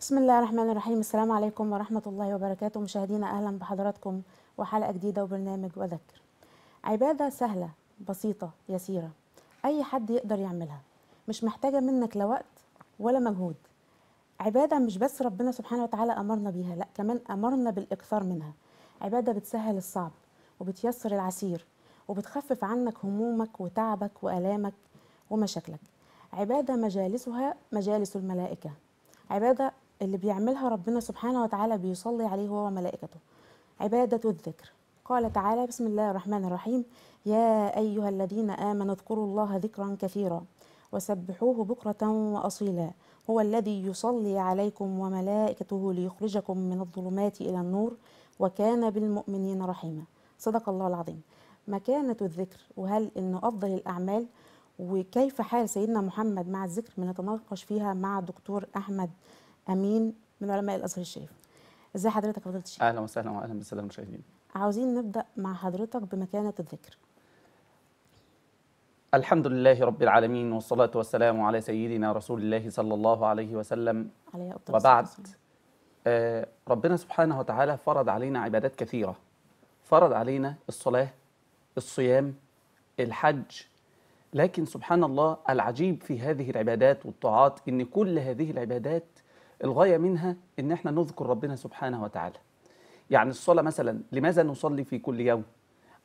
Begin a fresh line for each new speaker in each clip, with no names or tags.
بسم الله الرحمن الرحيم السلام عليكم ورحمة الله وبركاته مشاهدينا أهلا بحضراتكم وحلقة جديدة وبرنامج وذكر عبادة سهلة بسيطة يسيرة أي حد يقدر يعملها مش محتاجة منك لا وقت ولا مجهود عبادة مش بس ربنا سبحانه وتعالى أمرنا بيها لأ كمان أمرنا بالإكثار منها عبادة بتسهل الصعب وبتيسر العسير وبتخفف عنك همومك وتعبك وآلامك ومشاكلك عبادة مجالسها مجالس الملائكة عبادة اللي بيعملها ربنا سبحانه وتعالى بيصلي عليه هو وملائكته عبادة الذكر قال تعالى بسم الله الرحمن الرحيم يا أيها الذين آمنوا اذكروا الله ذكرا كثيرا وسبحوه بكرة وأصيلا هو الذي يصلي عليكم وملائكته ليخرجكم من الظلمات إلى النور وكان بالمؤمنين رحيما صدق الله العظيم مكانة الذكر وهل إنه أفضل الأعمال وكيف حال سيدنا محمد مع الذكر بنتناقش فيها مع دكتور أحمد امين من علماء الازهر الشريف ازي حضرتك فضيله الشيخ
اهلا وسهلا واهلا بالساده المشاهدين
عاوزين نبدا مع حضرتك بمكانه الذكر
الحمد لله رب العالمين والصلاة والسلام على سيدنا رسول الله صلى الله عليه وسلم عليه وبعد آه ربنا سبحانه وتعالى فرض علينا عبادات كثيرة فرض علينا الصلاة الصيام الحج لكن سبحان الله العجيب في هذه العبادات والطاعات ان كل هذه العبادات الغايه منها ان احنا نذكر ربنا سبحانه وتعالى يعني الصلاه مثلا لماذا نصلي في كل يوم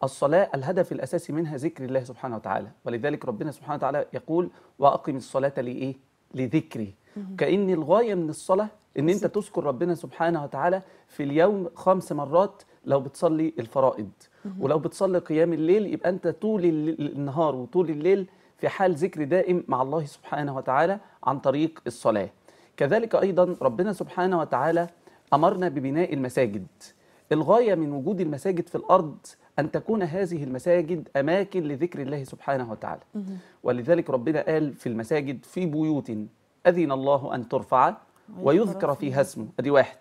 الصلاة الهدف الأساسي منها ذكر الله سبحانه وتعالى ولذلك ربنا سبحانه وتعالى يقول وأقم الصلاة لإيه؟ لذكري كأن الغاية من الصلاة إن أنت تذكر ربنا سبحانه وتعالى في اليوم خمس مرات لو بتصلي الفرائض ولو بتصلي قيام الليل يبقى أنت طول النهار وطول الليل في حال ذكر دائم مع الله سبحانه وتعالى عن طريق الصلاة كذلك أيضا ربنا سبحانه وتعالى أمرنا ببناء المساجد الغاية من وجود المساجد في الأرض أن تكون هذه المساجد أماكن لذكر الله سبحانه وتعالى ولذلك ربنا قال في المساجد في بيوت أذن الله أن ترفع ويذكر فيها اسمه أدي واحد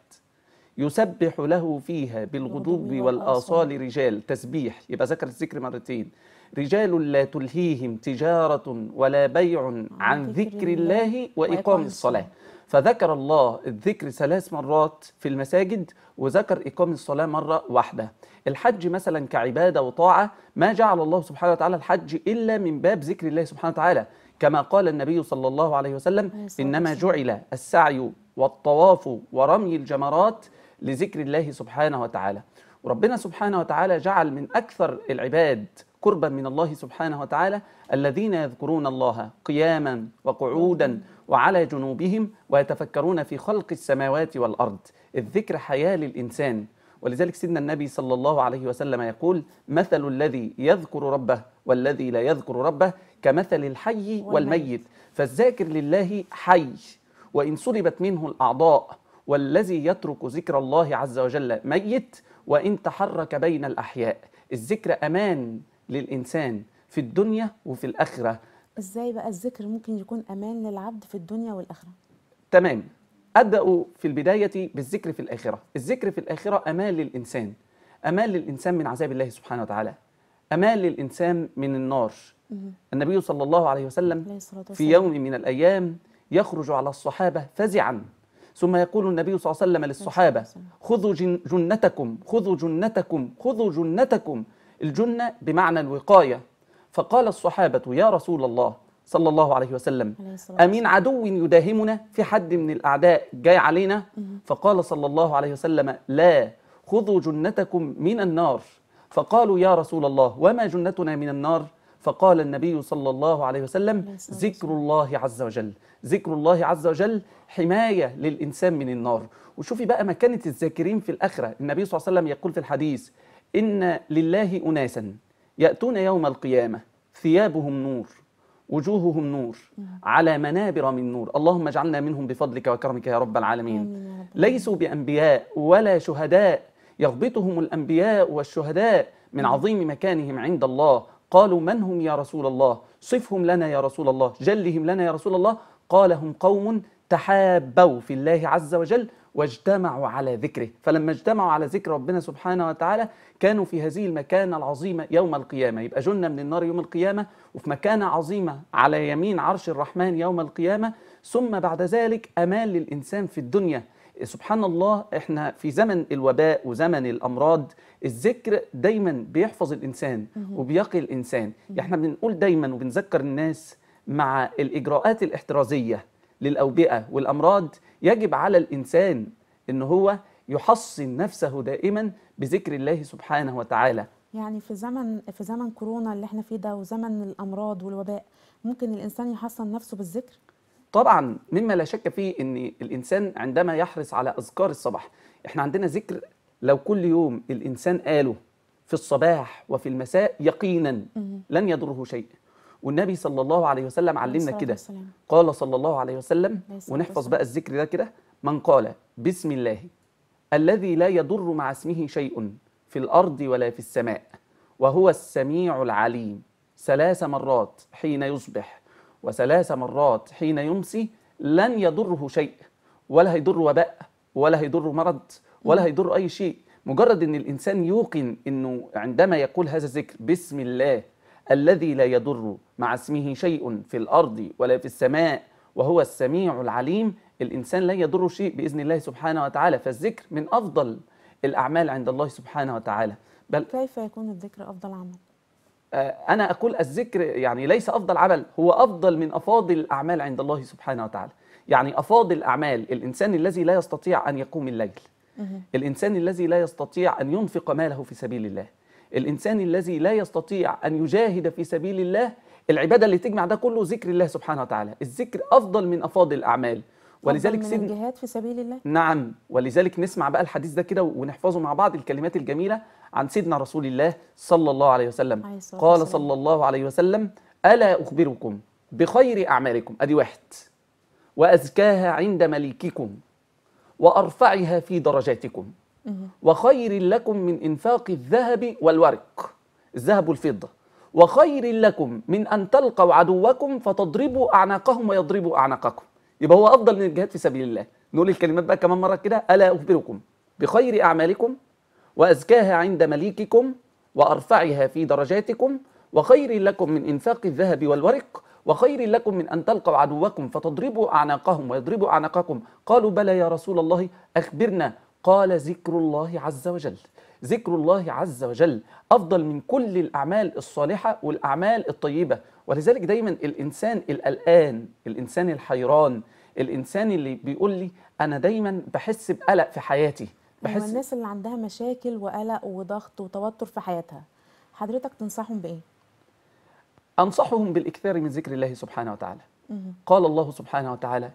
يسبح له فيها بالغضوب والآصال رجال تسبيح يبقى ذكر الذكر مرتين رجال لا تلهيهم تجارة ولا بيع عن ذكر الله وإقام الصلاة فذكر الله الذكر ثلاث مرات في المساجد وذكر إقام الصلاة مرة واحدة الحج مثلا كعبادة وطاعة ما جعل الله سبحانه وتعالى الحج إلا من باب ذكر الله سبحانه وتعالى كما قال النبي صلى الله عليه وسلم إنما جعل السعي والطواف ورمي الجمرات لذكر الله سبحانه وتعالى وربنا سبحانه وتعالى جعل من أكثر العباد قربا من الله سبحانه وتعالى الذين يذكرون الله قياما وقعودا وعلى جنوبهم ويتفكرون في خلق السماوات والأرض الذكر حياة للإنسان ولذلك سيدنا النبي صلى الله عليه وسلم يقول مثل الذي يذكر ربه والذي لا يذكر ربه كمثل الحي والميت فالذاكر لله حي وإن سلبت منه الأعضاء والذي يترك ذكر الله عز وجل ميت وإن تحرك بين الأحياء الذكر أمان للإنسان في الدنيا وفي الآخرة
إزاي بقى الذكر ممكن يكون أمان للعبد في الدنيا والآخرة؟
تمام أبدأ في البداية بالذكر في الآخرة الذكر في الآخرة أمان للإنسان أمان للإنسان من عذاب الله سبحانه وتعالى أمان للإنسان من النار النبي صلى الله عليه وسلم في يوم من الأيام يخرج على الصحابة فزعا ثم يقول النبي صلى الله عليه وسلم للصحابة خذوا جنتكم خذوا جنتكم خذوا جنتكم الجنة بمعنى الوقاية فقال الصحابة يا رسول الله صلى الله عليه وسلم أمين عدو يداهمنا في حد من الأعداء جاي علينا فقال صلى الله عليه وسلم لا خذوا جنتكم من النار فقالوا يا رسول الله وما جنتنا من النار فقال النبي صلى الله عليه وسلم ذكر الله عز وجل ذكر الله عز وجل حماية للإنسان من النار وشوفي بقى مكانة الذاكرين في الآخرة النبي صلى الله عليه وسلم يقول في الحديث إن لله أناسا يأتون يوم القيامة ثيابهم نور وجوههم نور على منابر من نور اللهم اجعلنا منهم بفضلك وكرمك يا رب العالمين ليسوا بأنبياء ولا شهداء يغبطهم الأنبياء والشهداء من عظيم مكانهم عند الله قالوا من هم يا رسول الله صفهم لنا يا رسول الله جلهم لنا يا رسول الله قال هم قوم تحابوا في الله عز وجل واجتمعوا على ذكره فلما اجتمعوا على ذكر ربنا سبحانه وتعالى كانوا في هذه المكانة العظيمة يوم القيامة يبقى جنة من النار يوم القيامة وفي مكانة عظيمة على يمين عرش الرحمن يوم القيامة ثم بعد ذلك أمان للإنسان في الدنيا سبحان الله احنا في زمن الوباء وزمن الامراض الذكر دايما بيحفظ الانسان وبيقي الانسان احنا بنقول دايما وبنذكر الناس مع الاجراءات الاحترازيه للأوبئة والأمراض يجب على الإنسان أن هو يحصن نفسه دائما بذكر الله سبحانه وتعالى
يعني في زمن في زمن كورونا اللي احنا فيه ده وزمن الامراض والوباء ممكن الانسان يحصن نفسه بالذكر
طبعا مما لا شك فيه ان الانسان عندما يحرص على اذكار الصباح احنا عندنا ذكر لو كل يوم الانسان قاله في الصباح وفي المساء يقينا لن يضره شيء والنبي صلى الله عليه وسلم علمنا كده قال صلى الله عليه وسلم ونحفظ بقى الذكر ده كده من قال بسم الله الذي لا يضر مع اسمه شيء في الأرض ولا في السماء وهو السميع العليم ثلاث مرات حين يصبح وثلاث مرات حين يمسي لن يضره شيء ولا هيضر وباء ولا هيضر مرض ولا هيضر أي شيء مجرد أن الإنسان يوقن أنه عندما يقول هذا الذكر بسم الله الذي لا يضر مع اسمه شيء في الارض ولا في السماء وهو السميع العليم الانسان لا يضر شيء باذن الله سبحانه وتعالى فالذكر من افضل الاعمال عند الله سبحانه وتعالى بل كيف يكون الذكر افضل عمل آه، انا اقول الذكر يعني ليس افضل عمل هو افضل من افاضل الاعمال عند الله سبحانه وتعالى يعني افاضل الاعمال الانسان الذي لا يستطيع ان يقوم الليل الانسان الذي لا يستطيع ان ينفق ماله في سبيل الله الإنسان الذي لا يستطيع أن يجاهد في سبيل الله العبادة اللي تجمع ده كله ذكر الله سبحانه وتعالى الذكر أفضل من أفاضل الأعمال ولذلك من
سيدنا الجهاد في سبيل الله
نعم ولذلك نسمع بقى الحديث ده كده ونحفظه مع بعض الكلمات الجميلة عن سيدنا رسول الله صلى الله عليه وسلم عليه قال صلى الله عليه وسلم ألا أخبركم بخير أعمالكم أدي واحد وأزكاها عند مليككم وأرفعها في درجاتكم وخير لكم من إنفاق الذهب والورق الذهب والفضة وخير لكم من أن تلقوا عدوكم فتضربوا أعناقهم ويضربوا أعناقكم يبقى هو أفضل من الجهاد في سبيل الله نقول الكلمات بقى كمان مرة كده ألا أخبركم بخير أعمالكم وأزكاها عند مليككم وأرفعها في درجاتكم وخير لكم من إنفاق الذهب والورق وخير لكم من أن تلقوا عدوكم فتضربوا أعناقهم ويضربوا أعناقكم قالوا بلى يا رسول الله أخبرنا قال ذكر الله عز وجل ذكر الله عز وجل أفضل من كل الأعمال الصالحة والأعمال الطيبة ولذلك دايما الإنسان القلقان الإنسان الحيران الإنسان اللي بيقول لي أنا دايما بحس بقلق في حياتي بحس
الناس اللي عندها مشاكل وقلق وضغط وتوتر في حياتها حضرتك تنصحهم بإيه؟
أنصحهم بالإكثار من ذكر الله سبحانه وتعالى قال الله سبحانه وتعالى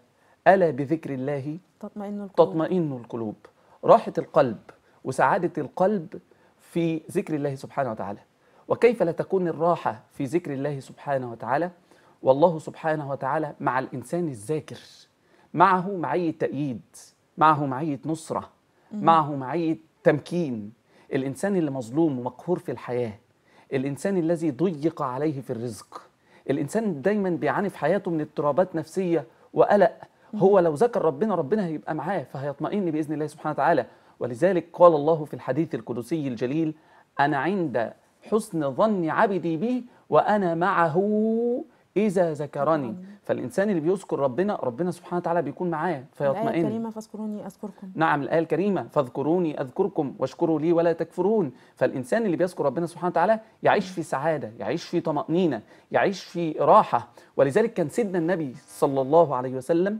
ألا بذكر الله
تطمئن القلوب,
تطمئن القلوب. راحة القلب وسعادة القلب في ذكر الله سبحانه وتعالى وكيف لا تكون الراحة في ذكر الله سبحانه وتعالى والله سبحانه وتعالى مع الإنسان الذاكر معه معية تأييد معه معية نصرة معه معية تمكين الإنسان اللي مظلوم ومقهور في الحياة الإنسان الذي ضيق عليه في الرزق الإنسان دايما بيعاني في حياته من اضطرابات نفسية وقلق هو لو ذكر ربنا ربنا هيبقى معاه فهيطمئن باذن الله سبحانه وتعالى ولذلك قال الله في الحديث القدسي الجليل انا عند حسن ظن عبدي بي وانا معه إذا ذكرني فالإنسان اللي بيذكر ربنا ربنا سبحانه وتعالى بيكون معاه فيطمئن الآية الكريمة
فاذكروني أذكركم
نعم الآية الكريمة فاذكروني أذكركم واشكروا لي ولا تكفرون فالإنسان اللي بيذكر ربنا سبحانه وتعالى يعيش في سعادة يعيش في طمأنينة يعيش في راحة ولذلك كان سيدنا النبي صلى الله عليه وسلم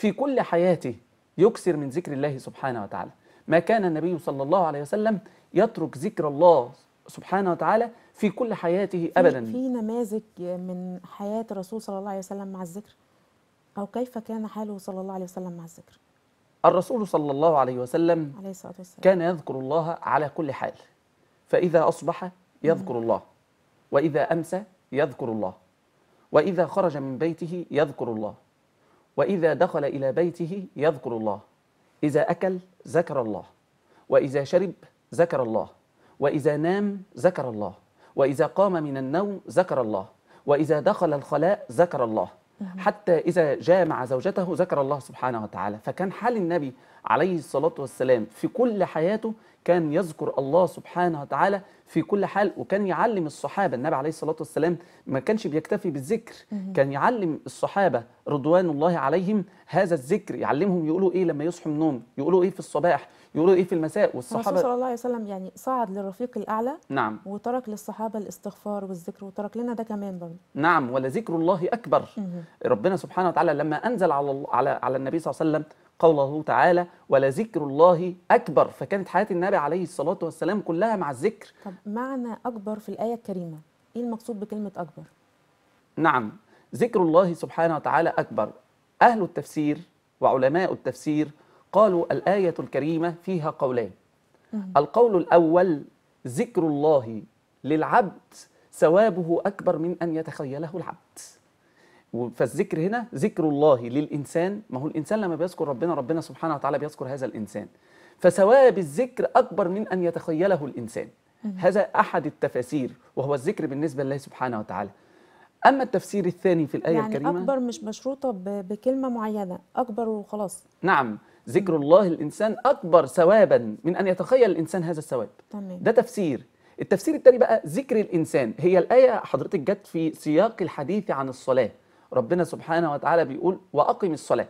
في كل حياته يكثر من ذكر الله سبحانه وتعالى ما كان النبي صلى الله عليه وسلم يترك ذكر الله سبحانه وتعالى في كل حياته أبدا في
نماذج من حياة الرسول صلى الله عليه وسلم مع الذكر أو كيف كان حاله صلى الله عليه وسلم مع الذكر
الرسول صلى الله عليه وسلم عليه الصلاة والسلام كان يذكر الله على كل حال فإذا أصبح يذكر الله وإذا أمسى يذكر الله وإذا خرج من بيته يذكر الله وإذا دخل إلى بيته يذكر الله إذا أكل ذكر الله وإذا شرب ذكر الله وإذا نام ذكر الله وإذا قام من النوم ذكر الله وإذا دخل الخلاء ذكر الله نعم. حتى إذا جاء مع زوجته ذكر الله سبحانه وتعالى فكان حال النبي عليه الصلاة والسلام في كل حياته كان يذكر الله سبحانه وتعالى في كل حال وكان يعلم الصحابة النبي عليه الصلاة والسلام ما كانش بيكتفي بالذكر كان يعلم الصحابة رضوان الله عليهم هذا الذكر يعلمهم يقولوا إيه لما يصحوا من النوم يقولوا إيه في الصباح يقولوا ايه في المساء والصحابه الرسول صلى
الله عليه وسلم يعني صعد للرفيق الاعلى نعم وترك للصحابه الاستغفار والذكر وترك لنا ده كمان برضه
نعم ولذكر الله اكبر مم. ربنا سبحانه وتعالى لما انزل على على على النبي صلى الله عليه وسلم قوله تعالى ولذكر الله اكبر فكانت حياه النبي عليه الصلاه والسلام كلها
مع الذكر طب معنى اكبر في الايه الكريمه ايه المقصود بكلمه اكبر
نعم ذكر الله سبحانه وتعالى اكبر اهل التفسير وعلماء التفسير قالوا الآية الكريمة فيها قولان القول الأول ذكر الله للعبد ثوابه أكبر من أن يتخيله العبد فالذكر هنا ذكر الله للإنسان ما هو الإنسان لما بيذكر ربنا ربنا سبحانه وتعالى بيذكر هذا الإنسان فثواب الذكر أكبر من أن يتخيله الإنسان هذا أحد التفاسير وهو الذكر بالنسبة لله سبحانه وتعالى أما التفسير الثاني في الآية يعني الكريمة يعني أكبر
مش مشروطة بكلمة معينة أكبر وخلاص
نعم ذكر الله الإنسان أكبر ثوابا من أن يتخيل الإنسان هذا الثواب ده تفسير التفسير الثاني بقى ذكر الإنسان هي الآية حضرتك جت في سياق الحديث عن الصلاة ربنا سبحانه وتعالى بيقول وأقم الصلاة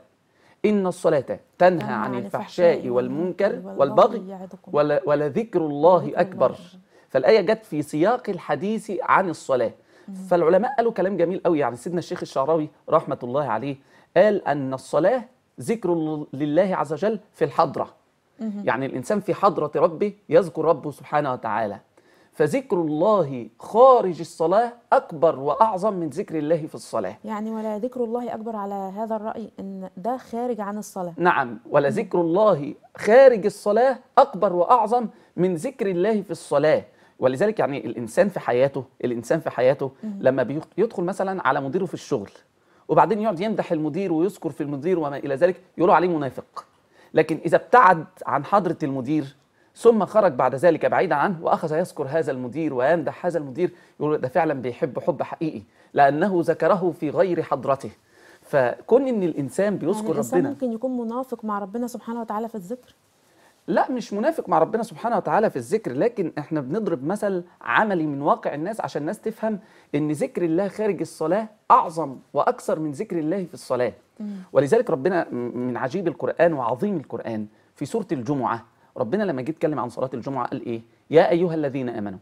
إن الصلاة تنهى عن الفحشاء والمنكر والبغي ولذكر الله أكبر فالآية جت في سياق الحديث عن الصلاة فالعلماء قالوا كلام جميل قوي يعني سيدنا الشيخ الشعراوي رحمة الله عليه قال أن الصلاة ذكر لله عز وجل في الحضرة يعني الإنسان في حضرة ربه يذكر ربه سبحانه وتعالى فذكر الله خارج الصلاة أكبر وأعظم من ذكر الله في الصلاة
يعني ولا ذكر الله أكبر على هذا الرأي أن ده خارج عن الصلاة
نعم ولا ذكر الله خارج الصلاة أكبر وأعظم من ذكر الله في الصلاة ولذلك يعني الإنسان في حياته الإنسان في حياته لما بيدخل مثلا على مديره في الشغل وبعدين يقعد يمدح المدير ويذكر في المدير وما الى ذلك يقولوا عليه منافق لكن اذا ابتعد عن حضره المدير ثم خرج بعد ذلك بعيدا عنه واخذ يذكر هذا المدير ويمدح هذا المدير يقول ده فعلا بيحب حب حقيقي لانه ذكره في غير حضرته فكون ان الانسان بيذكر يعني الإنسان ربنا
ممكن يكون منافق مع ربنا سبحانه وتعالى في الذكر
لا مش منافق مع ربنا سبحانه وتعالى في الذكر لكن احنا بنضرب مثل عملي من واقع الناس عشان الناس تفهم ان ذكر الله خارج الصلاه اعظم واكثر من ذكر الله في الصلاه ولذلك ربنا من عجيب القران وعظيم القران في سوره الجمعه ربنا لما جه يتكلم عن صلاه الجمعه قال ايه يا ايها الذين امنوا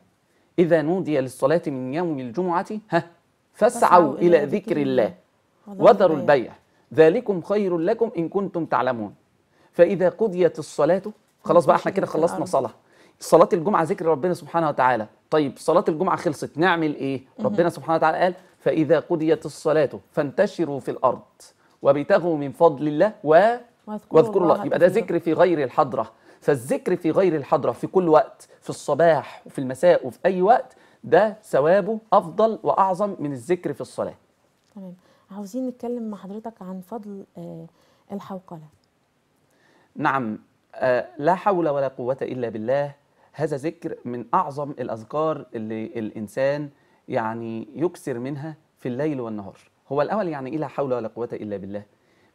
اذا نودي للصلاه من يوم الجمعه ها فاسعوا الى ذكر الله وذروا البيع ذلكم خير لكم ان كنتم تعلمون فاذا قضيت الصلاه خلاص بقى احنا كده خلصنا صلاه صلاه الجمعه ذكر ربنا سبحانه وتعالى طيب صلاه الجمعه خلصت نعمل ايه ربنا سبحانه وتعالى قال فاذا قضيت الصلاه فانتشروا في الارض وابتغوا من فضل الله و
واذكروا الله يبقى ده
ذكر في غير الحضره فالذكر في غير الحضره في كل وقت في الصباح وفي المساء وفي اي وقت ده ثوابه افضل واعظم من الذكر في الصلاه
تمام عاوزين نتكلم مع حضرتك عن فضل آه، الحوقله
نعم آه، لا حول ولا قوة إلا بالله هذا ذكر من أعظم الأذكار اللي الإنسان يعني يكسر منها في الليل والنهار هو الأول يعني إيه لا حول ولا قوة إلا بالله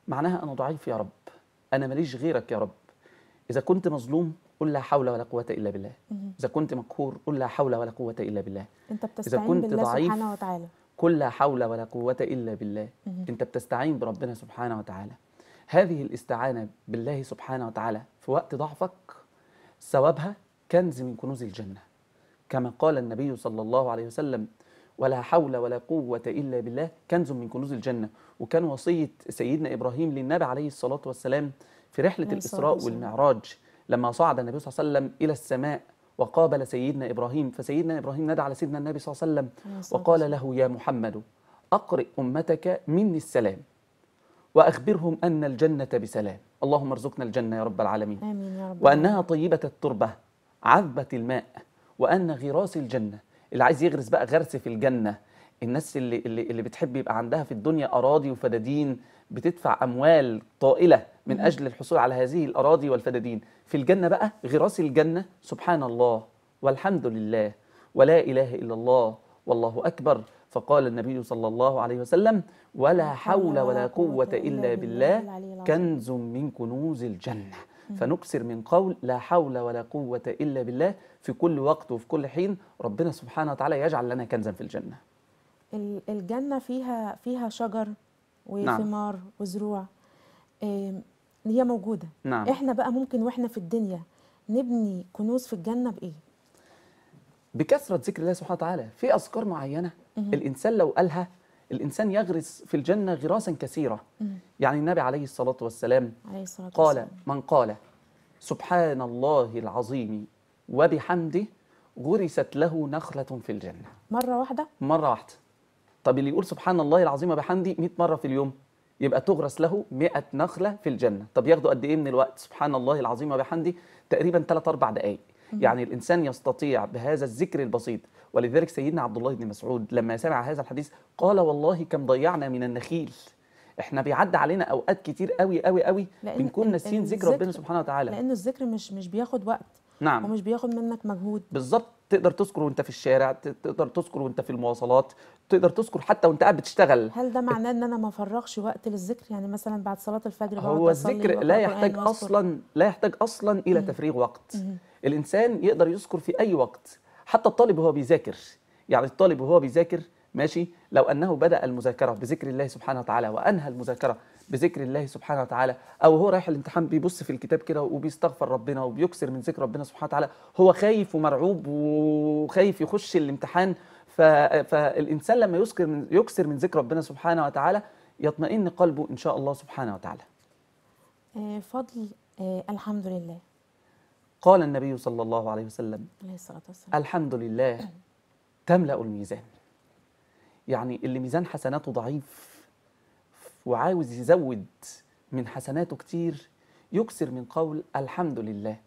معناها أنا ضعيف يا رب أنا ماليش غيرك يا رب إذا كنت مظلوم قل لا حول ولا قوة إلا بالله إذا كنت مقهور قل لا حول ولا قوة إلا بالله
أنت بتستعين إذا كنت بالله ضعيف سبحانه وتعالى
قل لا حول ولا قوة إلا بالله أنت بتستعين بربنا سبحانه وتعالى هذه الاستعانة بالله سبحانه وتعالى في وقت ضعفك ثوابها كنز من كنوز الجنة كما قال النبي صلى الله عليه وسلم ولا حول ولا قوة إلا بالله كنز من كنوز الجنة وكان وصية سيدنا إبراهيم للنبي عليه الصلاة والسلام في رحلة الإسراء والمعراج لما صعد النبي صلى الله عليه وسلم إلى السماء وقابل سيدنا إبراهيم فسيدنا إبراهيم نادى على سيدنا النبي صلى الله عليه وسلم وقال له يا محمد أقرئ أمتك مني السلام وأخبرهم أن الجنة بسلام اللهم ارزقنا الجنة يا رب العالمين
آمين يا رب وأنها
طيبة التربة عذبة الماء وأن غراس الجنة اللي عايز يغرس بقى غرس في الجنة الناس اللي, اللي, اللي بتحب يبقى عندها في الدنيا أراضي وفدادين بتدفع أموال طائلة من أجل الحصول على هذه الأراضي والفدادين في الجنة بقى غراس الجنة سبحان الله والحمد لله ولا إله إلا الله والله أكبر فقال النبي صلى الله عليه وسلم ولا حول ولا قوة إلا بالله كنز من كنوز الجنة فنكسر من قول لا حول ولا قوة إلا بالله في كل وقت وفي كل حين ربنا سبحانه وتعالى يجعل لنا كنزا في الجنة
الجنة فيها فيها شجر نعم. وثمار نعم. وزروع هي موجودة نعم. احنا بقى ممكن واحنا في الدنيا نبني كنوز في الجنة بإيه؟
بكثره ذكر الله سبحانه وتعالى في اذكار معينه الانسان لو قالها الانسان يغرس في الجنه غراسا كثيره يعني النبي عليه الصلاه والسلام عليه الصلاة قال والسلام. من قال سبحان الله العظيم وبحمده غرست له نخله في الجنه مره واحده مره واحده طب اللي يقول سبحان الله العظيم وبحمده 100 مره في اليوم يبقى تغرس له 100 نخله في الجنه طب ياخدوا قد ايه من الوقت سبحان الله العظيم وبحمده تقريبا 3 4 دقائق يعني الإنسان يستطيع بهذا الذكر البسيط ولذلك سيدنا عبد الله بن مسعود لما سمع هذا الحديث قال والله كم ضيعنا من النخيل احنا بيعدي علينا اوقات كتير قوي قوي قوي بنكون ناسيين ذكر ربنا سبحانه وتعالى لان
الذكر مش مش بياخد وقت نعم ومش بياخد منك مجهود بالظبط
تقدر تذكر وانت في الشارع تقدر تذكر وانت في المواصلات تقدر تذكر حتى وانت قاعد بتشتغل
هل ده معناه ان انا ما افرغش وقت للذكر يعني مثلا بعد صلاه الفجر هو الذكر لا يحتاج اصلا
لا يحتاج اصلا الى تفريغ وقت مم. الانسان يقدر يذكر في اي وقت حتى الطالب وهو بيذاكر يعني الطالب وهو بيذاكر ماشي لو انه بدا المذاكره بذكر الله سبحانه وتعالى وانهى المذاكره بذكر الله سبحانه وتعالى او هو رايح الامتحان بيبص في الكتاب كده وبيستغفر ربنا وبيكسر من ذكر ربنا سبحانه وتعالى هو خايف ومرعوب وخايف يخش الامتحان فالانسان لما يذكر من يكسر من ذكر ربنا سبحانه وتعالى يطمئن قلبه ان شاء الله سبحانه وتعالى
آه، فضل آه، الحمد لله
قال النبي صلى الله عليه وسلم
عليه الصلاة والسلام
الحمد لله تملأ الميزان يعني اللي ميزان حسناته ضعيف وعاوز يزود من حسناته كتير يكسر من قول الحمد لله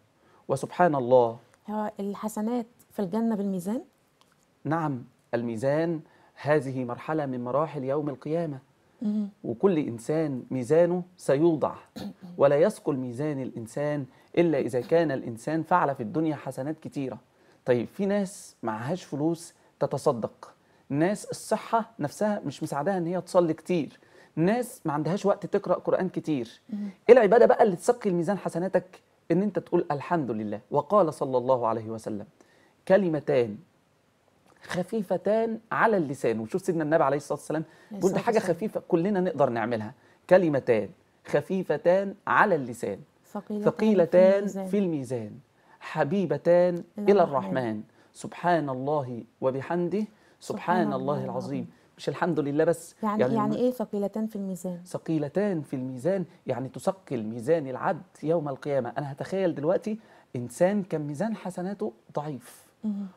وسبحان الله
هو الحسنات في الجنة بالميزان؟
نعم الميزان هذه مرحلة من مراحل يوم القيامة وكل إنسان ميزانه سيوضع ولا يثقل ميزان الإنسان إلا إذا كان الإنسان فعل في الدنيا حسنات كتيرة طيب في ناس معهاش فلوس تتصدق ناس الصحة نفسها مش مساعدها إن هي تصلي كتير ناس ما عندهاش وقت تقرأ قرآن كتير إيه العبادة بقى اللي تسقي الميزان حسناتك إن أنت تقول الحمد لله وقال صلى الله عليه وسلم كلمتان خفيفتان على اللسان وشوف سيدنا النبي عليه الصلاه والسلام بيقول دي حاجه خفيفه كلنا نقدر نعملها كلمتان خفيفتان على اللسان
ثقيلتان, ثقيلتان في, في
الميزان حبيبتان الى الرحمن سبحان الله وبحمده سبحان, سبحان الله, الله العظيم مش الحمد لله بس
يعني يعني, يعني ايه ثقيلتان في الميزان
ثقيلتان في الميزان يعني تثقل ميزان العبد يوم القيامه انا هتخيل دلوقتي انسان كان ميزان حسناته ضعيف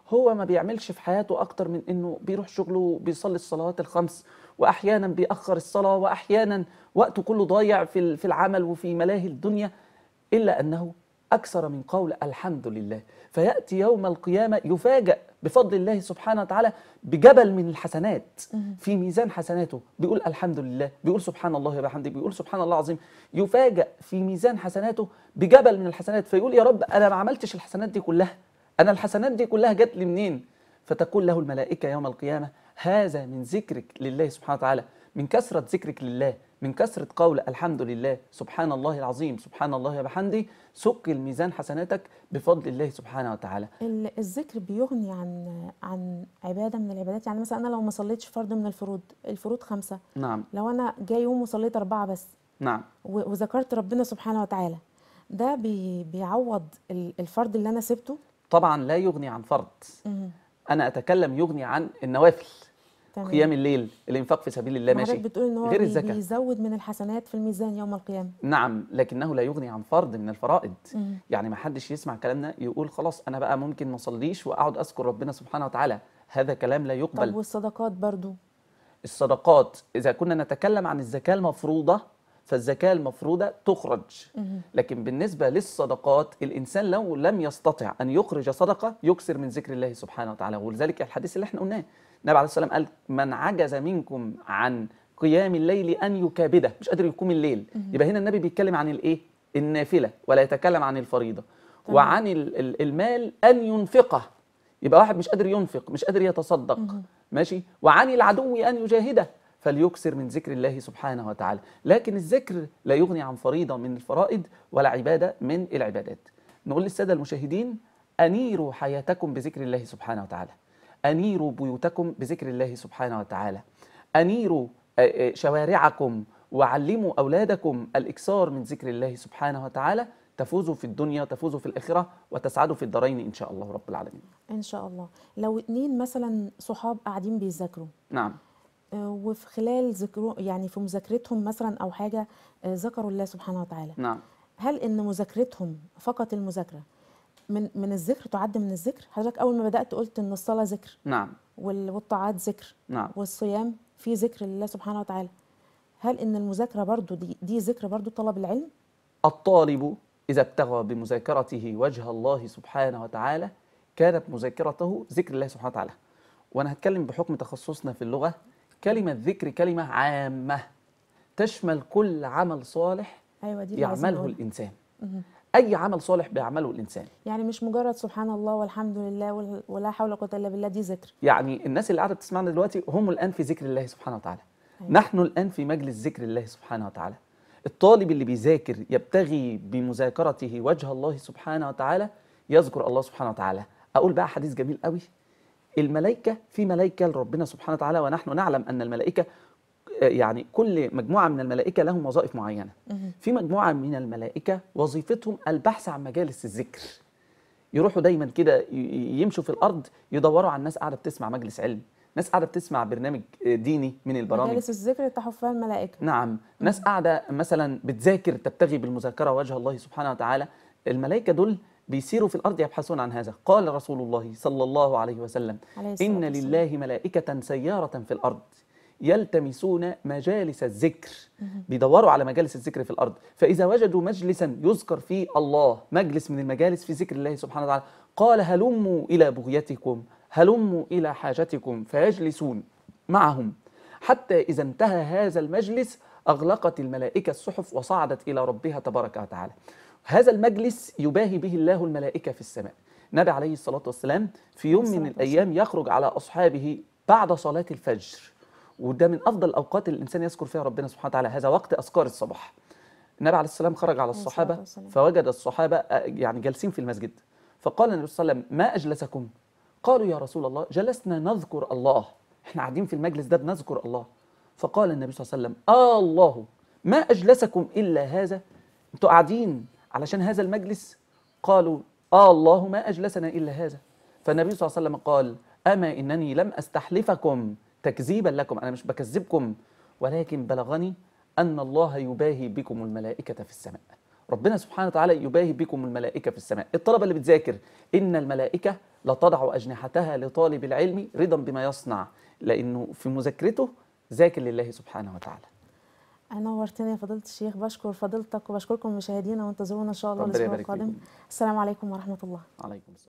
هو ما بيعملش في حياته اكتر من انه بيروح شغله بيصلي الصلوات الخمس واحيانا بيأخر الصلاه واحيانا وقته كله ضايع في في العمل وفي ملاهي الدنيا الا انه اكثر من قول الحمد لله فياتي يوم القيامه يفاجأ بفضل الله سبحانه وتعالى بجبل من الحسنات في ميزان حسناته بيقول الحمد لله بيقول سبحان الله وبحمده بيقول سبحان الله العظيم يفاجأ في ميزان حسناته بجبل من الحسنات فيقول يا رب انا ما عملتش الحسنات دي كلها أنا الحسنات دي كلها جت لي منين فتقول له الملائكة يوم القيامة هذا من ذكرك لله سبحانه وتعالى من كثرة ذكرك لله من كثرة قول الحمد لله سبحان الله العظيم سبحان الله بحمدي سق الميزان حسناتك بفضل الله سبحانه وتعالى
الذكر بيغني عن عن عباده من العبادات يعني مثلا انا لو ما صليتش فرض من الفروض الفروض خمسه نعم لو انا جاي يوم وصليت اربعه بس نعم وذكرت ربنا سبحانه وتعالى ده بيعوض الفرض اللي انا سبته
طبعا لا يغني عن فرض انا اتكلم يغني عن النوافل تمام. قيام الليل الانفاق في سبيل الله ماشي بتقول ان هو غير الزكاه
بيزود من الحسنات في الميزان يوم القيامه
نعم لكنه لا يغني عن فرض من الفرائض مم. يعني ما حدش يسمع كلامنا يقول خلاص انا بقى ممكن ما اصليش واقعد اذكر ربنا سبحانه وتعالى هذا كلام لا يقبل طب
والصدقات برضو
الصدقات اذا كنا نتكلم عن الزكاه المفروضه فالزكاه المفروضه تخرج لكن بالنسبه للصدقات الانسان لو لم يستطع ان يخرج صدقه يكسر من ذكر الله سبحانه وتعالى ولذلك الحديث اللي احنا قلناه النبي عليه الصلاه والسلام قال من عجز منكم عن قيام الليل ان يكابده مش قادر يقوم الليل يبقى هنا النبي بيتكلم عن الايه النافله ولا يتكلم عن الفريضه وعن المال ان ينفقه يبقى واحد مش قادر ينفق مش قادر يتصدق ماشي وعن العدو ان يجاهده فليكثر من ذكر الله سبحانه وتعالى لكن الذكر لا يغني عن فريضة من الفرائض ولا عبادة من العبادات نقول للسادة المشاهدين أنيروا حياتكم بذكر الله سبحانه وتعالى أنيروا بيوتكم بذكر الله سبحانه وتعالى أنيروا آه، آه، شوارعكم وعلموا أولادكم الإكثار من ذكر الله سبحانه وتعالى تفوزوا في الدنيا تفوزوا في الآخرة وتسعدوا في الدارين إن شاء الله رب العالمين
إن شاء الله لو اتنين مثلا صحاب قاعدين بيذاكروا نعم وفي خلال ذكر يعني في مذاكرتهم مثلا او حاجه آه، ذكروا الله سبحانه وتعالى نعم هل ان مذاكرتهم فقط المذاكره من من الذكر تعد من الذكر حضرتك اول ما بدات قلت ان الصلاه ذكر نعم والطاعات ذكر نعم والصيام في ذكر لله سبحانه وتعالى هل ان المذاكره برضو دي دي ذكر برضو طلب العلم
الطالب اذا ابتغى بمذاكرته وجه الله سبحانه وتعالى كانت مذاكرته ذكر الله سبحانه وتعالى وانا هتكلم بحكم تخصصنا في اللغه كلمة ذكر كلمة عامة تشمل كل عمل صالح
أيوة دي يعمله
الإنسان اي عمل صالح بيعمله الانسان
يعني مش مجرد سبحان الله والحمد لله ولا حول ولا قوه الا بالله دي ذكر
يعني الناس اللي قاعده بتسمعنا دلوقتي هم الان في ذكر الله سبحانه وتعالى أيوة. نحن الان في مجلس ذكر الله سبحانه وتعالى الطالب اللي بيذاكر يبتغي بمذاكرته وجه الله سبحانه وتعالى يذكر الله سبحانه وتعالى اقول بقى حديث جميل قوي الملائكة في ملائكة لربنا سبحانه وتعالى ونحن نعلم أن الملائكة يعني كل مجموعة من الملائكة لهم وظائف معينة في مجموعة من الملائكة وظيفتهم البحث عن مجالس الذكر يروحوا دايما كده يمشوا في الأرض يدوروا على الناس قاعدة بتسمع مجلس علم ناس قاعده بتسمع برنامج ديني من البرامج مجالس
الذكر تحف الملائكه
نعم ناس قاعده مثلا بتذاكر تبتغي بالمذاكره وجه الله سبحانه وتعالى الملائكه دول بيسيروا في الأرض يبحثون عن هذا قال رسول الله صلى الله عليه وسلم عليه إن لله ملائكة سيارة في الأرض يلتمسون مجالس الذكر بيدوروا على مجالس الذكر في الأرض فإذا وجدوا مجلسا يذكر فيه الله مجلس من المجالس في ذكر الله سبحانه وتعالى قال هلموا إلى بغيتكم هلموا إلى حاجتكم فيجلسون معهم حتى إذا انتهى هذا المجلس أغلقت الملائكة الصحف وصعدت إلى ربها تبارك وتعالى هذا المجلس يباهي به الله الملائكة في السماء نبي عليه الصلاة والسلام في يوم من الأيام يخرج على أصحابه بعد صلاة الفجر وده من أفضل الأوقات اللي الإنسان يذكر فيها ربنا سبحانه وتعالى هذا وقت أذكار الصباح النبي عليه السلام خرج على الصحابة فوجد الصحابة آه، يعني جالسين في المسجد فقال النبي صلى الله عليه وسلم ما أجلسكم قالوا يا رسول الله جلسنا نذكر الله احنا قاعدين في المجلس ده بنذكر الله فقال النبي صلى الله عليه وسلم آه الله ما أجلسكم إلا هذا انتوا قاعدين علشان هذا المجلس قالوا آه الله ما أجلسنا إلا هذا فالنبي صلى الله عليه وسلم قال أما إنني لم أستحلفكم تكذيبا لكم أنا مش بكذبكم ولكن بلغني أن الله يباهي بكم الملائكة في السماء ربنا سبحانه وتعالى يباهي بكم الملائكة في السماء الطلبة اللي بتذاكر إن الملائكة لتضع أجنحتها لطالب العلم رضا بما يصنع لأنه في مذاكرته ذاكر لله سبحانه وتعالى
نورتني يا فضيله الشيخ بشكر فضيلتك وبشكركم مشاهدينا وانتظرونا ان شاء الله الاسبوع القادم السلام عليكم ورحمه الله
عليكم السلام